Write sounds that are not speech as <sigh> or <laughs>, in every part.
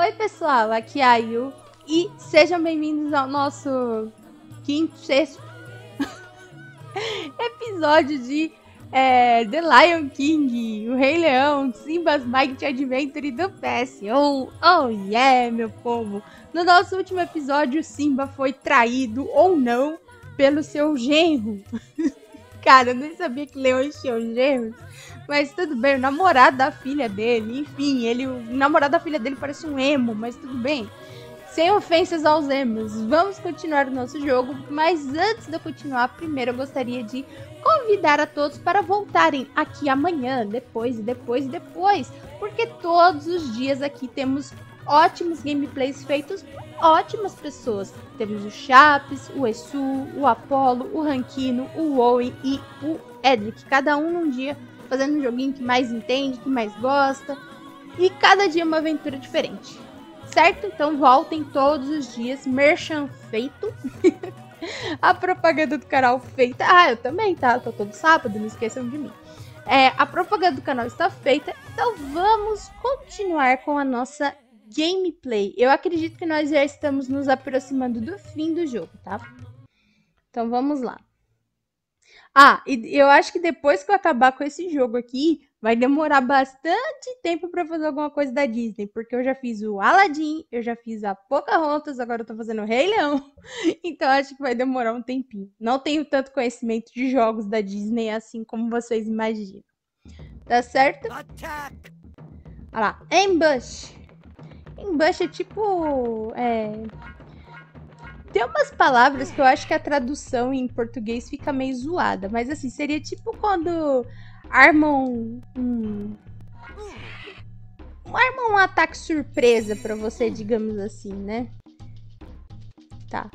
Oi, pessoal, aqui é a Yu e sejam bem-vindos ao nosso quinto, sexto <laughs> episódio de é, The Lion King, O Rei Leão, Simba's Mighty Adventure do PS1. Oh yeah, meu povo! No nosso último episódio, Simba foi traído ou não pelo seu genro. <laughs> Cara, eu nem sabia que leões tinham genros, mas tudo bem, o namorado da filha dele, enfim, ele, o namorado da filha dele parece um emo, mas tudo bem. Sem ofensas aos emos, vamos continuar o nosso jogo, mas antes de eu continuar, primeiro eu gostaria de convidar a todos para voltarem aqui amanhã, depois e depois e depois, porque todos os dias aqui temos ótimos gameplays feitos por ótimas pessoas. Temos o Chaps, o Esu, o Apollo, o Rankino, o Owen e o Edric, cada um num dia fazendo um joguinho que mais entende, que mais gosta. E cada dia é uma aventura diferente. Certo? Então voltem todos os dias, merchan feito. <laughs> a propaganda do canal feita. Ah, eu também, tá? Tô todo sábado, não esqueçam de mim. É, a propaganda do canal está feita, então vamos continuar com a nossa gameplay. Eu acredito que nós já estamos nos aproximando do fim do jogo, tá? Então vamos lá. Ah, e eu acho que depois que eu acabar com esse jogo aqui, vai demorar bastante tempo para fazer alguma coisa da Disney, porque eu já fiz o Aladdin, eu já fiz a Pocahontas, agora eu tô fazendo o Rei Leão. <laughs> Então acho que vai demorar um tempinho. Não tenho tanto conhecimento de jogos da Disney assim como vocês imaginam. Tá certo? Attack. Olha lá, Ambush. Embush é tipo. É, tem umas palavras que eu acho que a tradução em português fica meio zoada, mas assim, seria tipo quando armam um. Armam um ataque surpresa para você, digamos assim, né? Tá.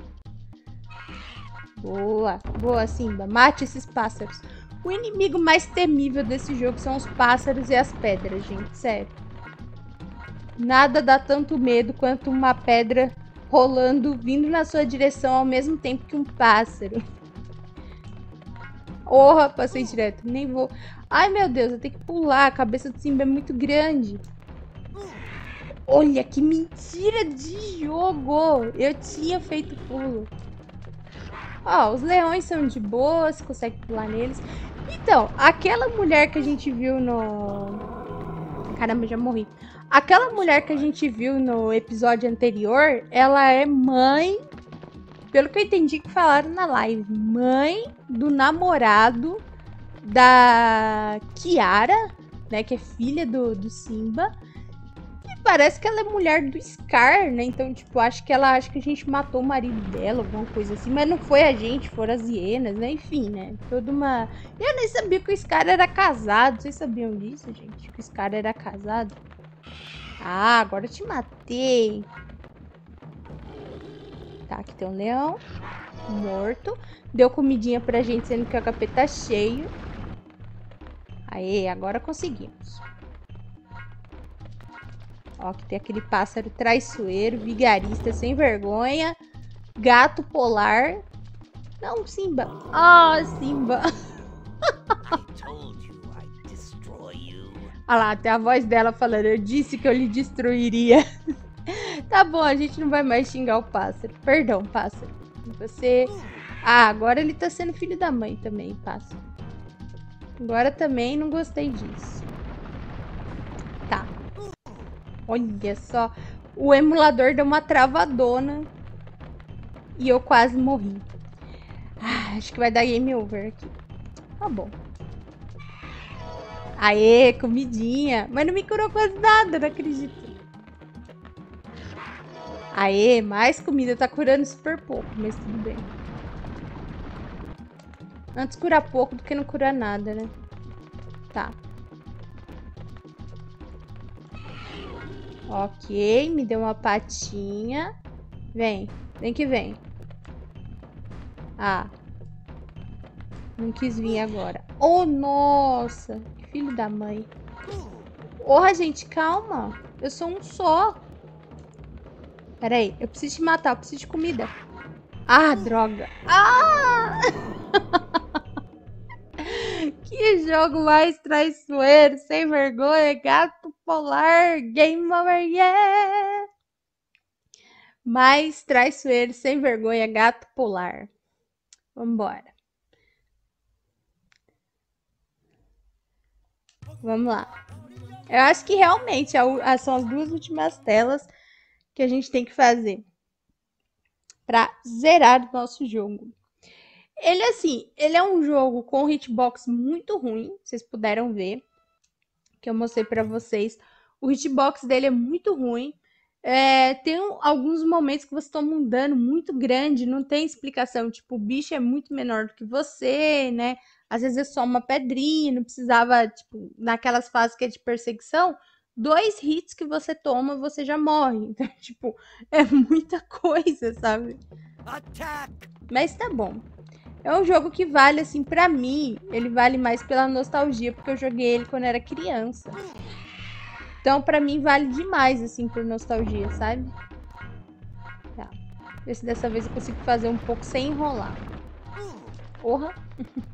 Boa, boa, Simba. Mate esses pássaros. O inimigo mais temível desse jogo são os pássaros e as pedras, gente. Sério. Nada dá tanto medo quanto uma pedra rolando, vindo na sua direção ao mesmo tempo que um pássaro. Porra, oh, passei direto, nem vou. Ai meu Deus, eu tenho que pular, a cabeça do Simba é muito grande. Olha que mentira de jogo! Eu tinha feito pulo. Ó, os leões são de boa, Você consegue pular neles. Então, aquela mulher que a gente viu no... Caramba, já morri. Aquela mulher que a gente viu no episódio anterior, ela é mãe, pelo que eu entendi que falaram na live, mãe do namorado da Kiara, né, que é filha do, do Simba. E parece que ela é mulher do Scar, né? Então, tipo, acho que ela acho que a gente matou o marido dela, alguma coisa assim, mas não foi a gente, foram as hienas, né? Enfim, né? Toda uma Eu nem sabia que o Scar era casado, vocês sabiam disso, gente? Que o Scar era casado. Ah, agora eu te matei. Tá, aqui tem um leão morto. Deu comidinha pra gente, sendo que o HP tá cheio. Aê, agora conseguimos. Ó, que tem aquele pássaro traiçoeiro, vigarista, sem vergonha. Gato polar. Não, Simba. ó oh, Simba. <laughs> Olha lá, até a voz dela falando: Eu disse que eu lhe destruiria. <laughs> tá bom, a gente não vai mais xingar o pássaro. Perdão, pássaro. Você. Ah, agora ele tá sendo filho da mãe também, pássaro. Agora também não gostei disso. Tá. Olha só. O emulador deu uma travadona. E eu quase morri. Ah, acho que vai dar game over aqui. Tá bom. Aê, comidinha. Mas não me curou quase nada, não acredito. Aê, mais comida. Tá curando super pouco, mas tudo bem. Antes curar pouco do que não curar nada, né? Tá. Ok, me deu uma patinha. Vem, vem que vem. Ah. Não quis vir agora. Oh, nossa filho da mãe. Porra, gente, calma. Eu sou um só. Pera aí, eu preciso te matar, eu preciso de comida. Ah, droga. Ah! <laughs> que jogo mais traiçoeiro, sem vergonha, gato polar, game over, yeah! Mais traiçoeiro, sem vergonha, gato polar. Vambora. Vamos lá. Eu acho que realmente é ah, são as duas últimas telas que a gente tem que fazer para zerar o nosso jogo. Ele assim, ele é um jogo com hitbox muito ruim, vocês puderam ver que eu mostrei para vocês. O hitbox dele é muito ruim. É, tem alguns momentos que você toma um dano muito grande, não tem explicação. Tipo, o bicho é muito menor do que você, né? às vezes é só uma pedrinha, não precisava, tipo, naquelas fases que é de perseguição, dois hits que você toma, você já morre. <laughs> Então, tipo, é muita coisa, sabe? Mas tá bom. É um jogo que vale, assim, pra mim, ele vale mais pela nostalgia, porque eu joguei ele quando era criança. Então, pra mim, vale demais, assim, por nostalgia, sabe? Tá. Ver se dessa vez eu consigo fazer um pouco sem enrolar. Hum. Porra! <laughs>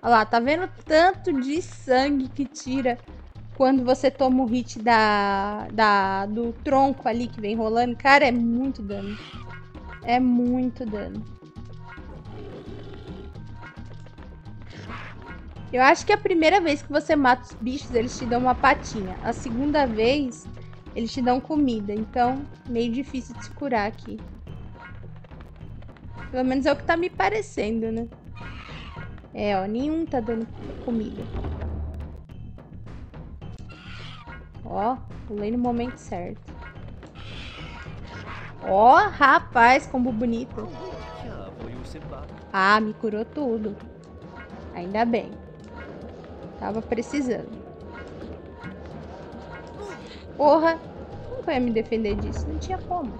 Olha lá, tá vendo tanto de sangue que tira quando você toma o hit da, da, do tronco ali que vem rolando? Cara, é muito dano. É muito dano. Eu acho que é a primeira vez que você mata os bichos, eles te dão uma patinha. A segunda vez, eles te dão comida. Então, meio difícil de se curar aqui. Pelo menos é o que tá me parecendo, né? É, ó, nenhum tá dando comida. Ó, pulei no momento certo. Ó, rapaz, combo bonito. Ah, me curou tudo. Ainda bem. Tava precisando. Porra, como que eu ia me defender disso? Não tinha como.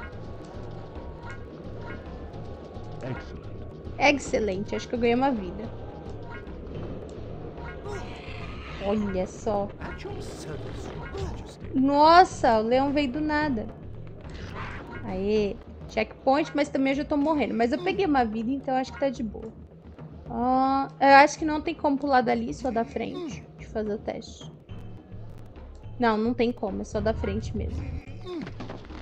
Excelente. Excelente, acho que eu ganhei uma vida. Olha só. Nossa, o leão veio do nada. Aê. Checkpoint, mas também eu já tô morrendo. Mas eu peguei uma vida, então acho que tá de boa. Ah, eu acho que não tem como pular dali, só da frente. De fazer o teste. Não, não tem como. É só da frente mesmo.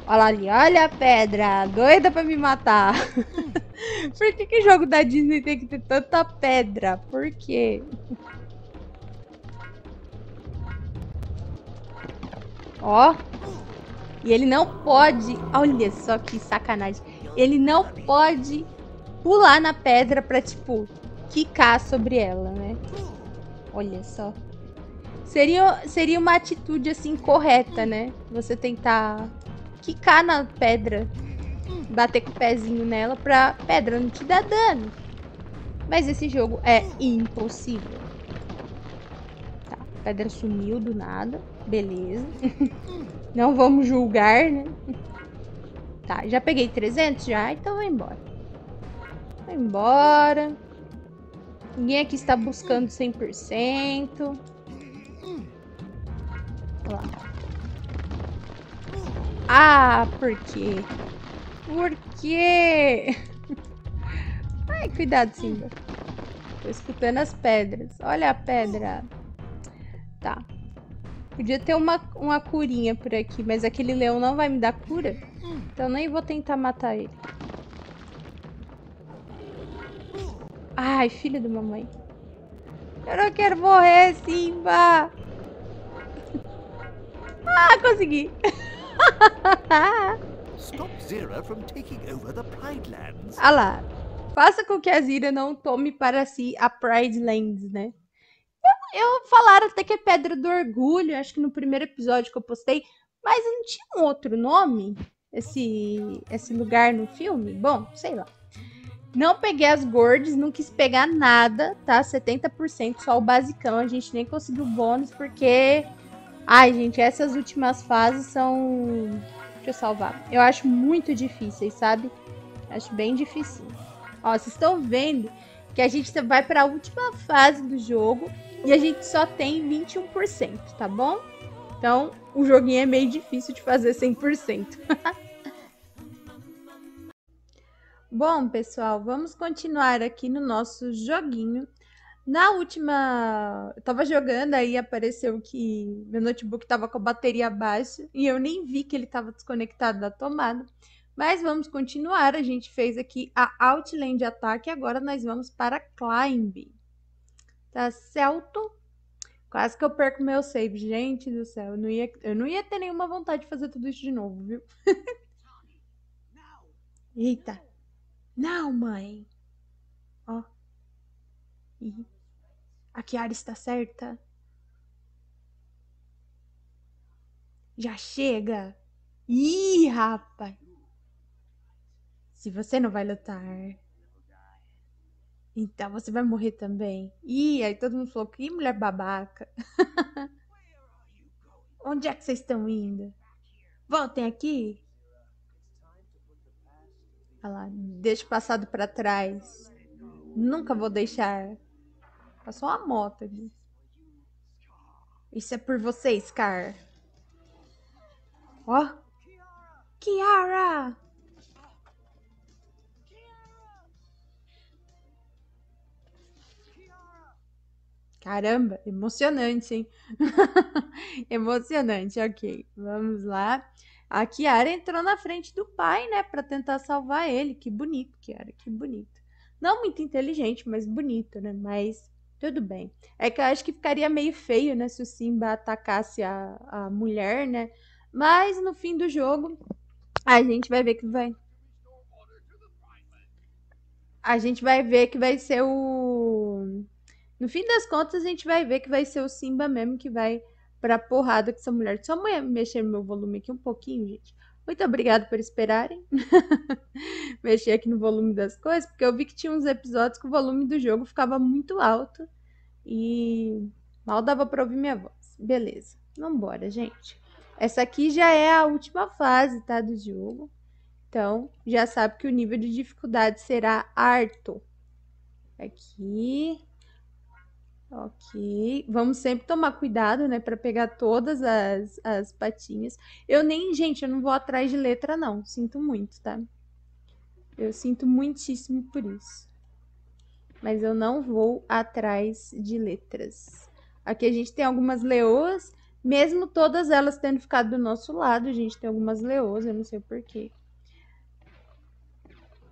Olha ali. Olha a pedra. Doida pra me matar. <laughs> Por que que jogo da Disney tem que ter tanta pedra? Por quê? Ó. E ele não pode. Olha só que sacanagem. Ele não pode pular na pedra pra, tipo, quicar sobre ela, né? Olha só. Seria, seria uma atitude, assim, correta, né? Você tentar quicar na pedra. Bater com o pezinho nela pra pedra não te dar dano. Mas esse jogo é impossível. Tá, a pedra sumiu do nada. Beleza. <laughs> Não vamos julgar, né? Tá, já peguei 300 já, então vou embora. Vou embora. Ninguém aqui está buscando 100%. Lá. Ah, por quê? Por quê? <laughs> Ai, cuidado, Simba. Tô escutando as pedras. Olha a pedra. Tá. Podia ter uma, uma curinha por aqui, mas aquele leão não vai me dar cura. Então nem vou tentar matar ele. Ai, filho da mamãe. Eu não quero morrer, Simba! <laughs> Ah, consegui! <laughs> Stop Zira from taking over the Pride Lands. Ah lá. Faça com que a Zira não tome para si a Pride Lands, né? eu falaram até que é Pedra do Orgulho, acho que no primeiro episódio que eu postei, mas não tinha um outro nome esse esse lugar no filme? Bom, sei lá. Não peguei as gordes, não quis pegar nada, tá? 70% só o basicão, a gente nem conseguiu bônus porque ai, gente, essas últimas fases são deixa eu salvar. Eu acho muito difíceis, sabe? Acho bem difícil. Ó, vocês estão vendo que a gente vai para a última fase do jogo e a gente só tem 21%, tá bom? Então, o joguinho é meio difícil de fazer 100%. <laughs> bom, pessoal, vamos continuar aqui no nosso joguinho. Na última, eu tava jogando aí apareceu que meu notebook tava com a bateria baixa e eu nem vi que ele tava desconectado da tomada. Mas vamos continuar, a gente fez aqui a Outland Attack e agora nós vamos para Climb. Tá certo? Quase que eu perco meu save. Gente do céu, eu não ia, eu não ia ter nenhuma vontade de fazer tudo isso de novo, viu? <laughs> Eita. Não, mãe. Ó. Ih. a Kiara está certa. Já chega. Ih, rapaz. Se você não vai lutar, então você vai morrer também. E aí todo mundo falou: Que mulher babaca. <laughs> Onde é que vocês estão indo? Voltem aqui. Olha lá, deixa o passado para trás. Nunca vou deixar. Passou uma moto ali. Isso é por vocês, Scar. Ó. Oh. Kiara! Caramba, emocionante, hein? <laughs> emocionante, ok. Vamos lá. A Kiara entrou na frente do pai, né, para tentar salvar ele. Que bonito, Kiara, que bonito. Não muito inteligente, mas bonito, né? Mas tudo bem. É que eu acho que ficaria meio feio, né, se o Simba atacasse a, a mulher, né? Mas no fim do jogo, a gente vai ver que vai. A gente vai ver que vai ser o no fim das contas, a gente vai ver que vai ser o Simba mesmo que vai pra porrada com essa mulher. Só mexer meu volume aqui um pouquinho, gente. Muito obrigado por esperarem. <laughs> Mexer aqui no volume das coisas, porque eu vi que tinha uns episódios que o volume do jogo ficava muito alto e mal dava para ouvir minha voz. Beleza. Vambora, gente. Essa aqui já é a última fase, tá, do jogo. Então, já sabe que o nível de dificuldade será harto. Aqui. Ok, vamos sempre tomar cuidado, né, para pegar todas as, as patinhas. Eu nem, gente, eu não vou atrás de letra, não. Sinto muito, tá? Eu sinto muitíssimo por isso. Mas eu não vou atrás de letras. Aqui a gente tem algumas leoas, mesmo todas elas tendo ficado do nosso lado, a gente tem algumas leoas, eu não sei porquê.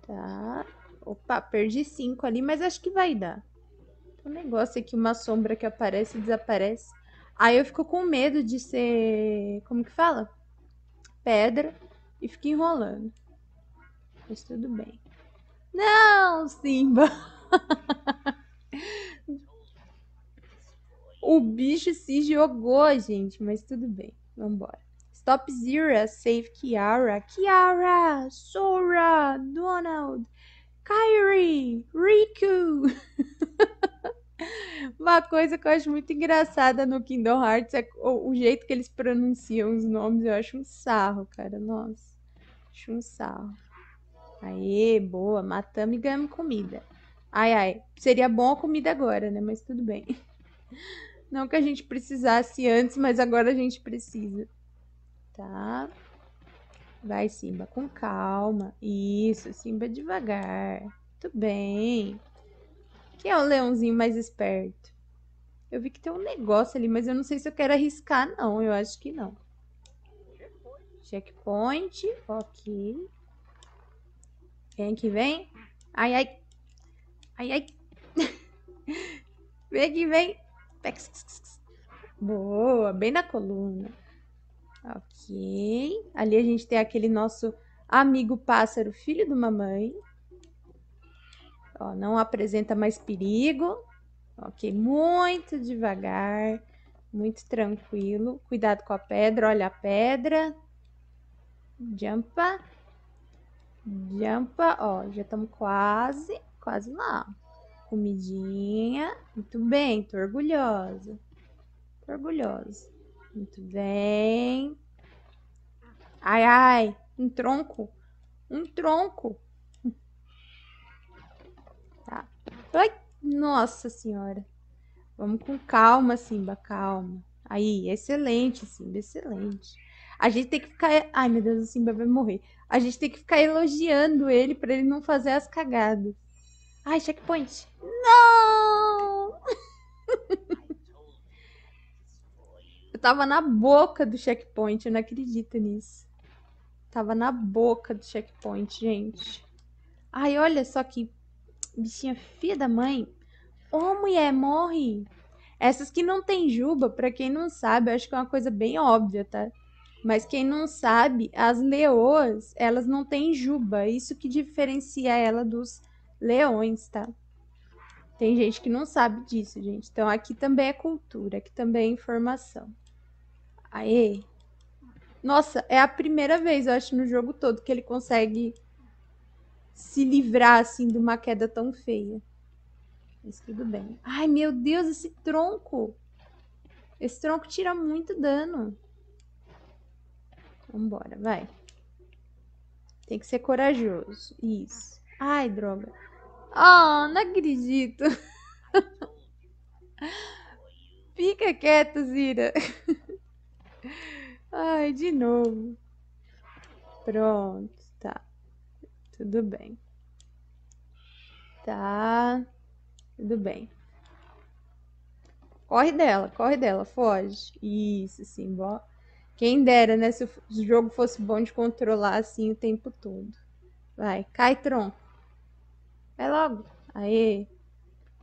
Tá. Opa, perdi cinco ali, mas acho que vai dar um negócio aqui, uma sombra que aparece e desaparece. Aí eu fico com medo de ser. Como que fala? Pedra e fico enrolando. Mas tudo bem. Não, Simba! <laughs> o bicho se jogou, gente, mas tudo bem. Vambora. Stop Zira, Save Kiara, Kiara, Sora, Donald, Kyrie, Riku. <laughs> <laughs> Uma coisa que eu acho muito engraçada no Kingdom Hearts é o, o jeito que eles pronunciam os nomes. Eu acho um sarro, cara. Nossa, acho um sarro. Aê, boa, matamos e ganhamos comida. Ai, ai, seria bom a comida agora, né? Mas tudo bem. <laughs> Não que a gente precisasse antes, mas agora a gente precisa. Tá? Vai, Simba, com calma. Isso, Simba devagar. Muito bem. Quem é o leãozinho mais esperto? Eu vi que tem um negócio ali, mas eu não sei se eu quero arriscar, não. Eu acho que não. Checkpoint. Ok. Quem que vem? Ai, ai. Ai, ai. <laughs> vem que vem. Boa, bem na coluna. Ok. Ali a gente tem aquele nosso amigo pássaro, filho de mamãe. Ó, não apresenta mais perigo. Ok, muito devagar, muito tranquilo. Cuidado com a pedra, olha a pedra. Jampa. Jampa, ó, já estamos quase, quase lá. Comidinha. Muito bem, tô orgulhosa. Tô orgulhosa. Muito bem. Ai, ai, um tronco. Um tronco. Ai, nossa senhora. Vamos com calma, Simba, calma. Aí, excelente, Simba, excelente. A gente tem que ficar. Ai, meu Deus, o Simba vai morrer. A gente tem que ficar elogiando ele para ele não fazer as cagadas. Ai, checkpoint. Não! <laughs> Eu tava na boca do checkpoint, eu não acredito nisso. Tava na boca do checkpoint, gente. Ai, olha só que bichinha filha da mãe. Ô, mulher, morre! Essas que não tem juba, para quem não sabe, acho que é uma coisa bem óbvia, tá? Mas quem não sabe, as leoas, elas não têm juba. Isso que diferencia ela dos leões, tá? Tem gente que não sabe disso, gente. Então aqui também é cultura, aqui também é informação. Aê! Nossa, é a primeira vez, eu acho, no jogo todo que ele consegue se livrar assim de uma queda tão feia. Mas tudo bem. Ai, meu Deus, esse tronco. Esse tronco tira muito dano. Vambora, vai. Tem que ser corajoso. Isso. Ai, droga. Oh, não acredito. <laughs> Fica quieto, Zira. <laughs> Ai, de novo. Pronto. Tudo bem. Tá. Tudo bem. Corre dela, corre dela, foge. Isso, sim, bom. Quem dera, né? Se o jogo fosse bom de controlar assim o tempo todo. Vai, cai Tron. Vai logo. Aê.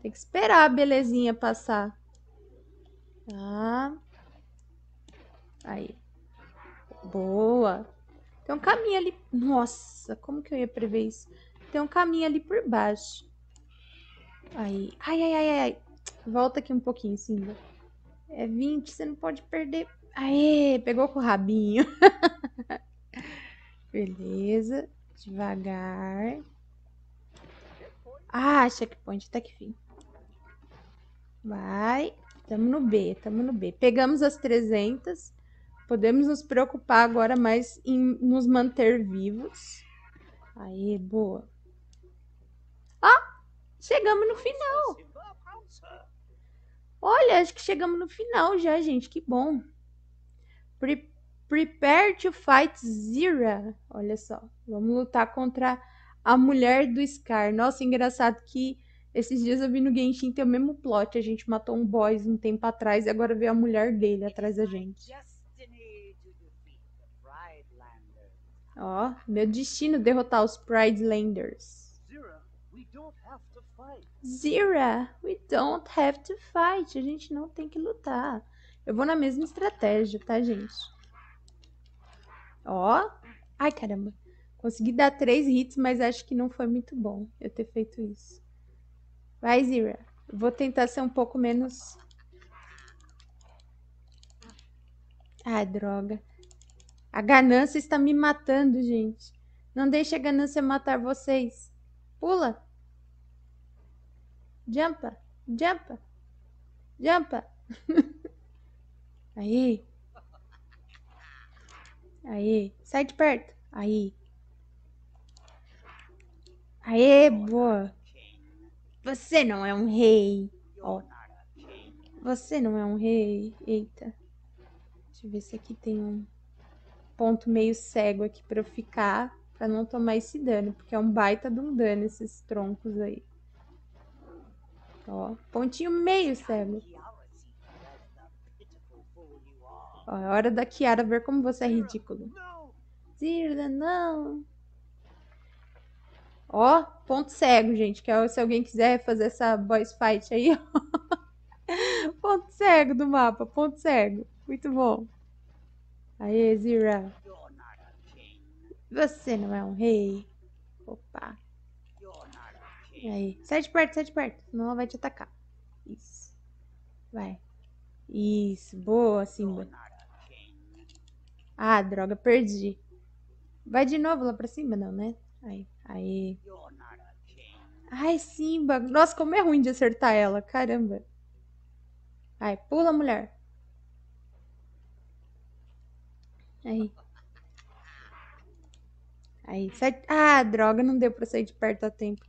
Tem que esperar a belezinha passar. Tá. Aí. Boa. Tem um caminho ali. Nossa, como que eu ia prever isso? Tem um caminho ali por baixo. Aí. Ai, ai, ai, ai, ai. Volta aqui um pouquinho, Simba. É 20, você não pode perder. Aê, pegou com o rabinho. <laughs> Beleza. Devagar. Ah, checkpoint, tá até que fim. Vai. Tamo no B, tamo no B. Pegamos as 300 podemos nos preocupar agora mais em nos manter vivos. Aí, boa. Ah, chegamos no final. Olha, acho que chegamos no final já, gente. Que bom. Pre Prepare to fight Zira. Olha só. Vamos lutar contra a mulher do Scar. Nossa, engraçado que esses dias eu vi no Genshin ter o mesmo plot. A gente matou um boss um tempo atrás e agora veio a mulher dele atrás da gente. Ó, meu destino derrotar os Pridelanders. Zira, we don't have to fight. Zira, we don't have to fight. A gente não tem que lutar. Eu vou na mesma estratégia, tá, gente? Ó. Ai, caramba. Consegui dar três hits, mas acho que não foi muito bom eu ter feito isso. Vai, Zira. vou tentar ser um pouco menos... Ah, droga. A ganância está me matando, gente. Não deixe a ganância matar vocês. Pula. Jampa, jampa, jampa. <laughs> Aí. Aí. Sai de perto. Aí. Aê, boa. Você não é um rei. Você não é um rei. Eita. Deixa eu ver se aqui tem um ponto meio cego aqui para eu ficar, para não tomar esse dano, porque é um baita de um dano esses troncos aí. Ó, pontinho meio cego. Ó, é hora da Kiara ver como você é ridículo. Zirda, não! Ó, ponto cego, gente, que é, se alguém quiser fazer essa boss fight aí, ó. <laughs> ponto cego do mapa, ponto cego. Muito bom. Aê, Zira. Você não é um rei. Opa. Aí. Sai de perto, sai de perto. Senão ela vai te atacar. Isso. Vai. Isso. Boa, Simba. Ah, droga, perdi. Vai de novo lá pra cima, não, né? Aí. Aí. Ai, Simba. Nossa, como é ruim de acertar ela. Caramba. Ai, pula, mulher. Aí. Aí, Ah, droga, não deu pra sair de perto a tempo.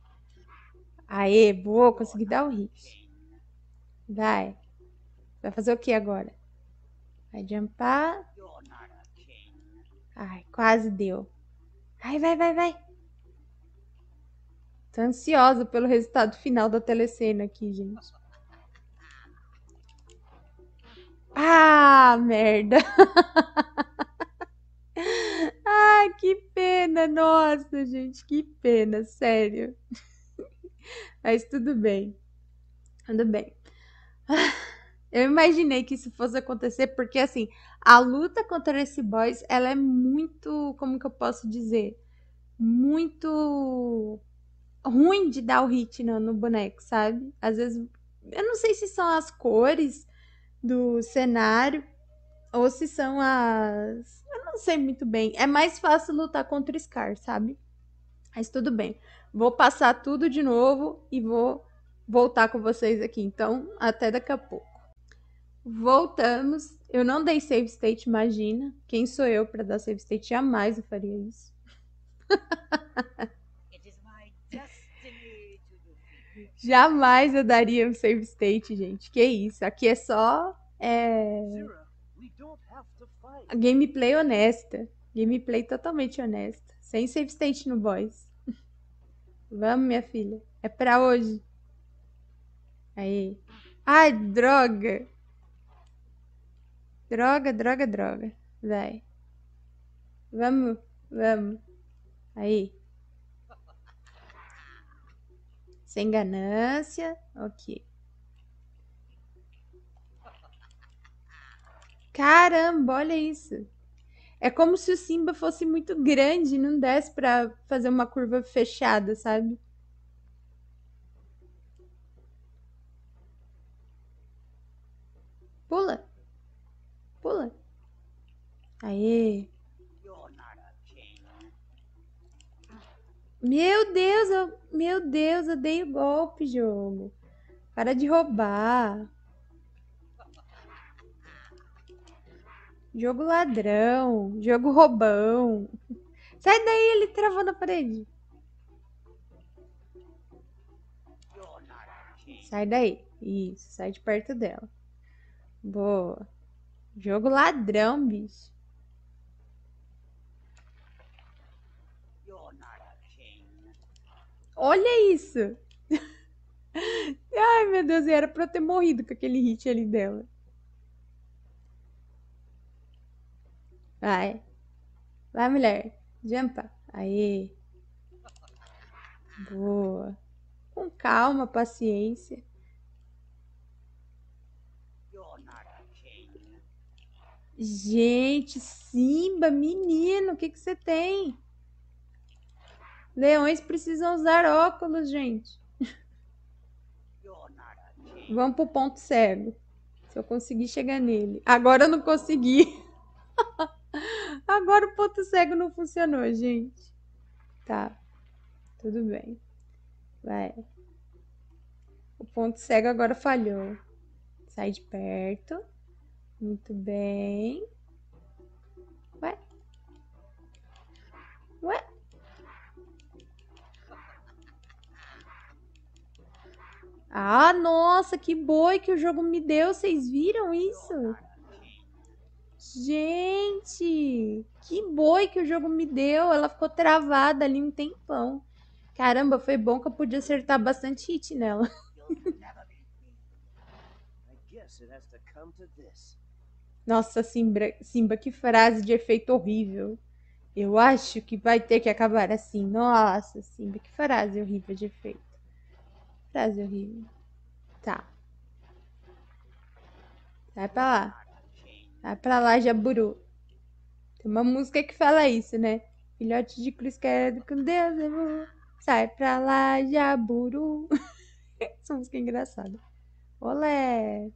Aê, boa, consegui dar o hit. Vai. Vai fazer o que agora? Vai jumpar. Ai, quase deu. Ai, vai, vai, vai. Tô ansiosa pelo resultado final da telecena aqui, gente. Ah, merda. <laughs> que pena, nossa, gente, que pena, sério. <laughs> Mas tudo bem. Tudo bem. Eu imaginei que isso fosse acontecer porque assim, a luta contra esse boys, ela é muito, como que eu posso dizer, muito ruim de dar o hit no, no boneco, sabe? Às vezes, eu não sei se são as cores do cenário, ou se são as. Eu não sei muito bem. É mais fácil lutar contra o Scar, sabe? Mas tudo bem. Vou passar tudo de novo e vou voltar com vocês aqui. Então, até daqui a pouco. Voltamos. Eu não dei save state, imagina. Quem sou eu para dar save state? Jamais eu faria isso. Jamais eu daria um save state, gente. Que isso? Aqui é só. É gameplay é honesta. Gameplay totalmente honesta. Sem save state no boys. <laughs> Vamos, minha filha. É pra hoje. Aí. Ai, droga! Droga, droga, droga. Vai. Vamos, vamos. Aí. Sem ganância. Ok. Caramba, olha isso. É como se o Simba fosse muito grande e não desse para fazer uma curva fechada, sabe? Pula. Pula. Aê. Meu Deus, eu, meu Deus, eu dei o golpe, jogo. Para de roubar. Jogo ladrão, jogo roubão. Sai daí, ele travou na parede. Sai daí. Isso, sai de perto dela. Boa. Jogo ladrão, bicho. Olha isso! <laughs> Ai, meu Deus, era pra eu ter morrido com aquele hit ali dela. Vai. Vai, mulher. Jampa. Aí. Boa. Com calma, paciência. Gente, Simba, menino, o que, que você tem? Leões precisam usar óculos, gente. Vamos pro ponto cego. Se eu conseguir chegar nele. Agora eu não consegui. <laughs> Agora o ponto cego não funcionou, gente. Tá, tudo bem. Vai. O ponto cego agora falhou. Sai de perto. Muito bem. Ué? Ué? Ah, nossa, que boi que o jogo me deu. Vocês viram isso? Gente, que boi que o jogo me deu. Ela ficou travada ali um tempão. Caramba, foi bom que eu podia acertar bastante hit nela. <laughs> Nossa, Simba, Simba, que frase de efeito horrível. Eu acho que vai ter que acabar assim. Nossa, Simba, que frase horrível de efeito. Frase horrível. Tá. Vai pra lá. Vai pra lá, Jaburu. Tem uma música que fala isso, né? Filhote de cruz quero é com Deus eu vou. Sai pra lá, Jaburu. <laughs> Essa música é engraçada. Olé!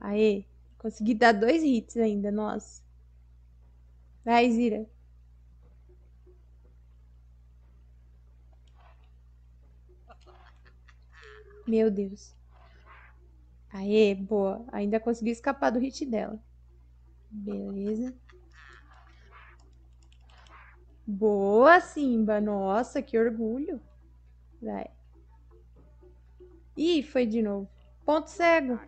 Aê, consegui dar dois hits ainda, nossa. Vai, Zira. Meu Deus. Aê, boa. Ainda consegui escapar do hit dela. Beleza. Boa, Simba. Nossa, que orgulho. Vai. Ih, foi de novo. Ponto cego.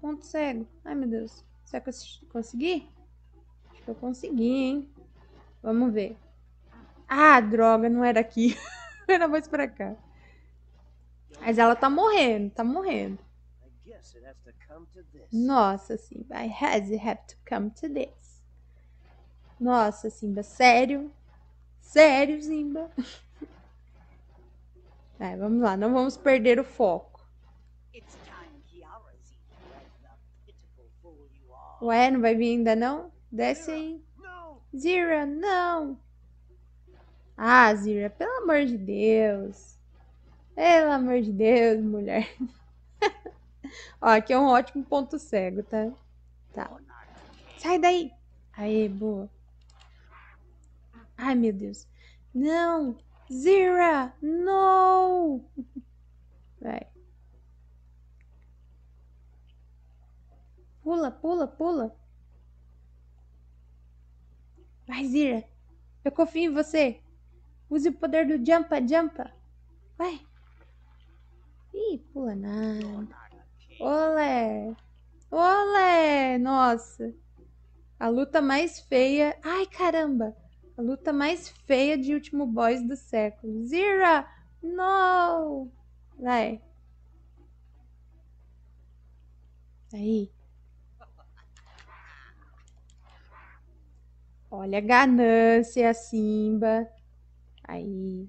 Ponto cego. Ai, meu Deus. Será que eu consegui? Acho que eu consegui, hein? Vamos ver. Ah, droga, não era aqui. era mais pra cá. Mas ela tá morrendo, tá morrendo. Nossa, Simba, it has it have to come to this. Nossa, Simba, sério? Sério, Simba? <laughs> vamos lá, não vamos perder o foco. Ué, não vai vir ainda não? Desce aí. Zira, não! Ah, Zira, pelo amor de Deus. Pelo amor de Deus, mulher. <laughs> Ó, aqui é um ótimo ponto cego, tá? Tá. Sai daí! Aê, boa. Ai, meu Deus. Não! Zira! Não! <laughs> Vai. Pula, pula, pula. Vai, Zira. Eu confio em você. Use o poder do Jumpa Jumpa. Vai. Ih, pula nada. Olé! Olé! Nossa! A luta mais feia. Ai, caramba! A luta mais feia de último boss do século. Zira! No! Vai. Aí. Olha a ganância, Simba. Aí.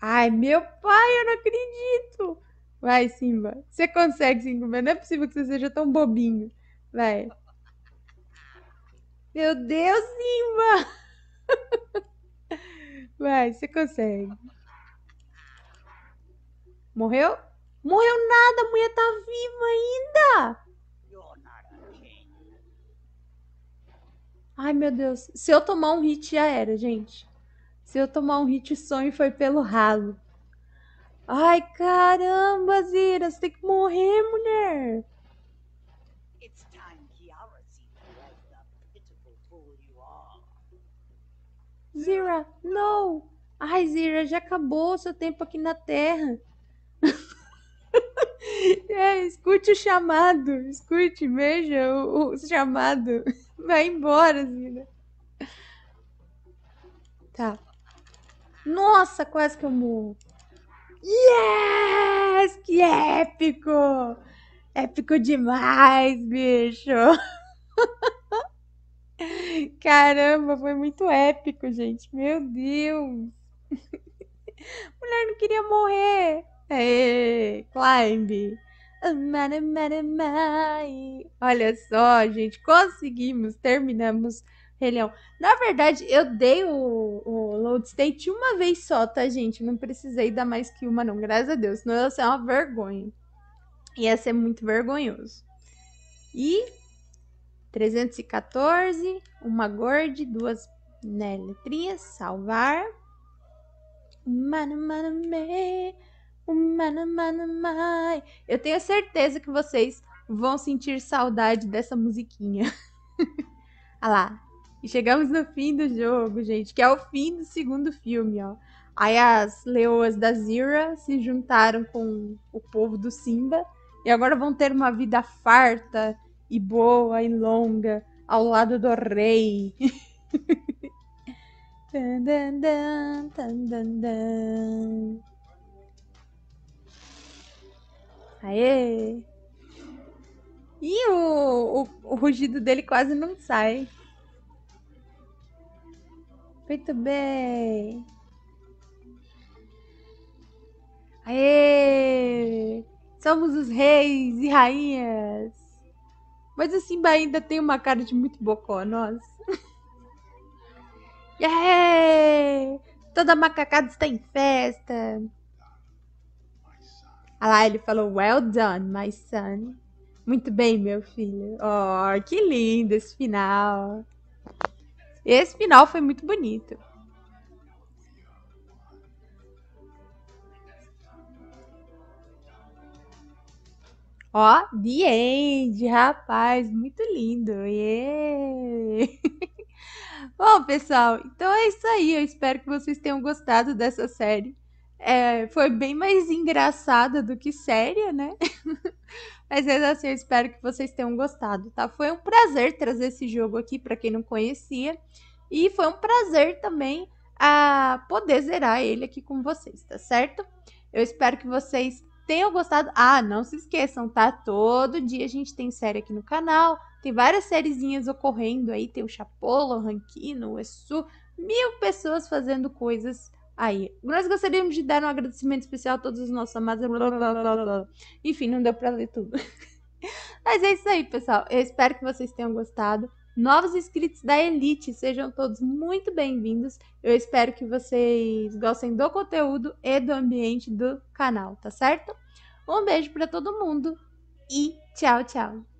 Ai, meu pai, eu não acredito! Vai, Simba. Você consegue, Simba. Não é possível que você seja tão bobinho. Vai. Meu Deus, Simba! <laughs> Vai, você consegue. Morreu? Morreu nada, a mulher tá viva ainda! Ai, meu Deus. Se eu tomar um hit, já era, gente. Se eu tomar um hit, o sonho foi pelo ralo. Ai, caramba, Zira, você tem que morrer, mulher. Zira, não! Ai, Zira, já acabou o seu tempo aqui na Terra. <laughs> é, escute o chamado. Escute, veja o, o chamado. Vai embora, Zira. Tá. Nossa, quase que eu morro. Yes! Que épico! Épico demais, bicho! <laughs> Caramba, foi muito épico, gente. Meu Deus! Mulher não queria morrer. Aê, climb. Olha só, gente, conseguimos, terminamos Rei Leão. É na verdade, eu dei o, o Load State uma vez só, tá, gente? Não precisei dar mais que uma, não, graças a Deus. Senão ia ser uma vergonha. Ia ser muito vergonhoso. E 314, uma Gord, duas né, letrinhas, salvar. Mano, mano, me. Mano, mano, mai. Eu tenho certeza que vocês vão sentir saudade dessa musiquinha. <laughs> Olha lá. E chegamos no fim do jogo, gente, que é o fim do segundo filme, ó. Aí as leoas da Zira se juntaram com o povo do Simba e agora vão ter uma vida farta e boa e longa ao lado do rei. Dan <laughs> dan dan dan dan. tan. Aê! E o, o, o rugido dele quase não sai. Muito bem. Aê! Somos os reis e rainhas. Mas o Simba ainda tem uma cara de muito bocó, nós. <laughs> yeah! Toda macacada está em festa. Olha ah lá, ele falou, well done, my son. Muito bem, meu filho. Oh, que lindo esse final. Esse final foi muito bonito. Ó, the end, rapaz, muito lindo. Yeah. <laughs> Bom, pessoal, então é isso aí. Eu espero que vocês tenham gostado dessa série. É, foi bem mais engraçada do que séria, né? <laughs> Mas é assim, eu espero que vocês tenham gostado, tá? Foi um prazer trazer esse jogo aqui para quem não conhecia. E foi um prazer também a ah, poder zerar ele aqui com vocês, tá certo? Eu espero que vocês tenham gostado. Ah, não se esqueçam, tá? Todo dia a gente tem série aqui no canal. Tem várias sériezinhas ocorrendo aí. Tem o Chapola, o Ranquinho, o Essu. Mil pessoas fazendo coisas Aí, nós gostaríamos de dar um agradecimento especial a todos os nossos amados. Blá, blá, blá, Enfim, não deu pra ler tudo. <laughs> Mas é isso aí, pessoal. Eu espero que vocês tenham gostado. Novos inscritos da Elite, sejam todos muito bem-vindos. Eu espero que vocês gostem do conteúdo e do ambiente do canal, tá certo? Um beijo para todo mundo e tchau, tchau.